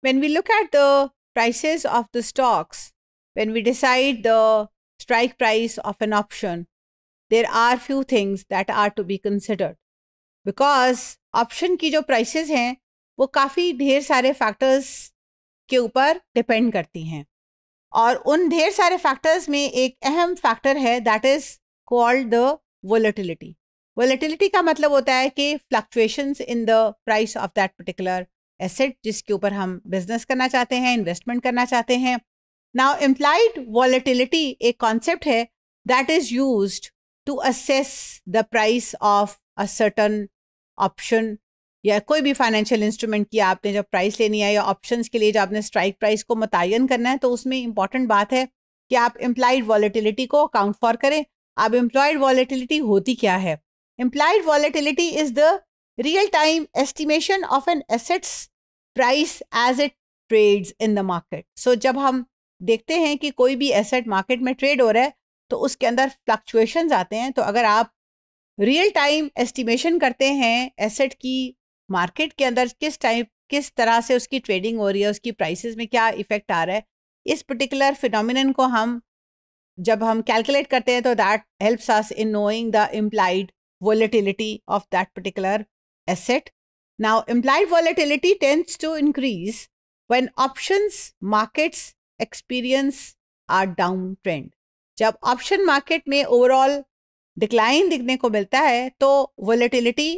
when we look at the prices of the stocks, when we decide the strike price of an option, there are few things that are to be considered. Because option ki jo prices hain, wo kafi dheer sare factors ke upar depend karti hain. Aur un dheer sare factors mein ek ahem factor hai that is called the volatility. Volatility ka matlab hota hai ki fluctuations in the price of that particular asset जिसके ऊपर हम business करना चाहते हैं investment करना चाहते हैं now implied volatility एक कॉन्सेप्ट है that is use to assess the price of a certain option या कोई भी फाइनेंशियल इंस्ट्रूमेंट की आपने जब प्राइस लेनी है या ऑप्शंस के लिए जब आपने स्ट्राइक प्राइस को मुतयन करना है तो उसमें इंपॉर्टेंट बात है कि आप एम्प्लाइड वॉलेटिलिटी को अकाउंट फॉर करें अब एम्प्लॉयड वॉलेटिलिटी होती क्या है implied volatility is the real time estimation of an asset's price as it trades in the market so जब हम देखते हैं कि कोई भी एसेट मार्केट में ट्रेड हो रहा है तो उसके अंदर फ्लक्चुएशंस आते हैं तो अगर आप रियल टाइम एस्टिमेशन करते हैं एसेट की मार्केट के अंदर किस टाइम किस तरह से उसकी ट्रेडिंग हो रही है उसकी प्राइसेस में क्या इफेक्ट आ रहा है इस पर्टिकुलर फिनोमिन को हम जब हम कैलकुलेट करते हैं तो that helps us in knowing the implied volatility of that particular asset Now, implied volatility tends to increase when options markets experience a downtrend. जब ऑप्शन मार्केट में ओवरऑल डिक्लाइन दिखने को मिलता है तो वॉलेटिलिटी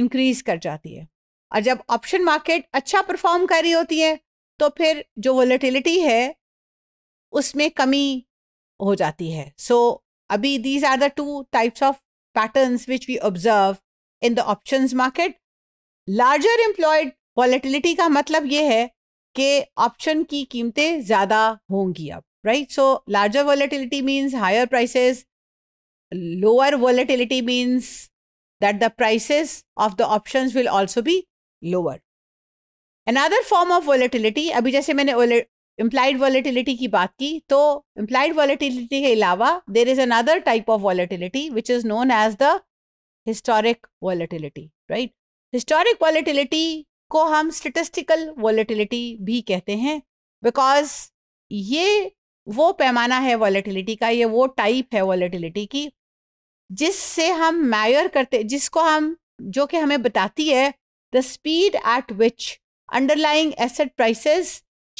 इंक्रीज कर जाती है और जब ऑप्शन मार्केट अच्छा परफॉर्म कर रही होती है तो फिर जो वोलेटिलिटी है उसमें कमी हो जाती है सो so, अभी these are the two types of patterns which we observe in the options market larger implied volatility का मतलब ये है कि ऑप्शन की कीमतें ज़्यादा होंगी अब right so larger volatility means higher prices lower volatility means that the prices of the option will also be lower another form of volatility अभी जैसे मैंने इम्प्लाइड वॉलेटिलिटी की बात की तो इम्प्लाइड वॉलेटिलिटी के अलावा there is another type of volatility which is known as the historic volatility right historic volatility को हम स्टेटिस्टिकल वॉलेटिलिटी भी कहते हैं बिकॉज ये वो पैमाना है वॉलेटिलिटी का ये वो टाइप है वॉलेटिलिटी की जिससे हम मैयर करते जिसको हम जो कि हमें बताती है the speed at which underlying asset prices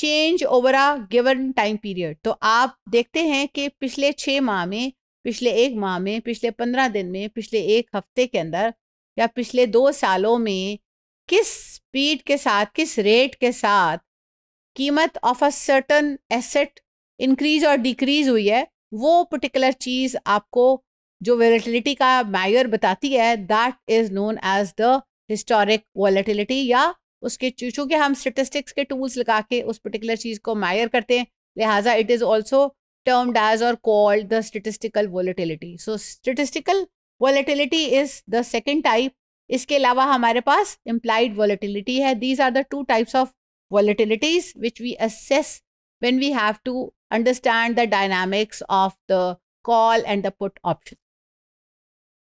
change over a given time period तो आप देखते हैं कि पिछले छः माह में पिछले एक माह में पिछले पंद्रह दिन में पिछले एक हफ्ते के अंदर या पिछले दो सालों में किस स्पीड के साथ किस रेट के साथ कीमत of a certain asset increase और डिक्रीज हुई है वो पर्टिकुलर चीज़ आपको जो वेलेटिलिटी का मैयर बताती है that is known as the historic volatility या उसके चूँकि हम स्टेटिस्टिक्स के टूल्स लगा के उस पर्टिकुलर चीज़ को मायर करते हैं लिहाजा it is also termed as और called the statistical volatility so statistical volatility is the second type इसके अलावा हमारे पास इम्प्लाइड वॉलेटिलिटी है these are the two types of volatilities which we assess when we have to understand the dynamics of the call and the put options.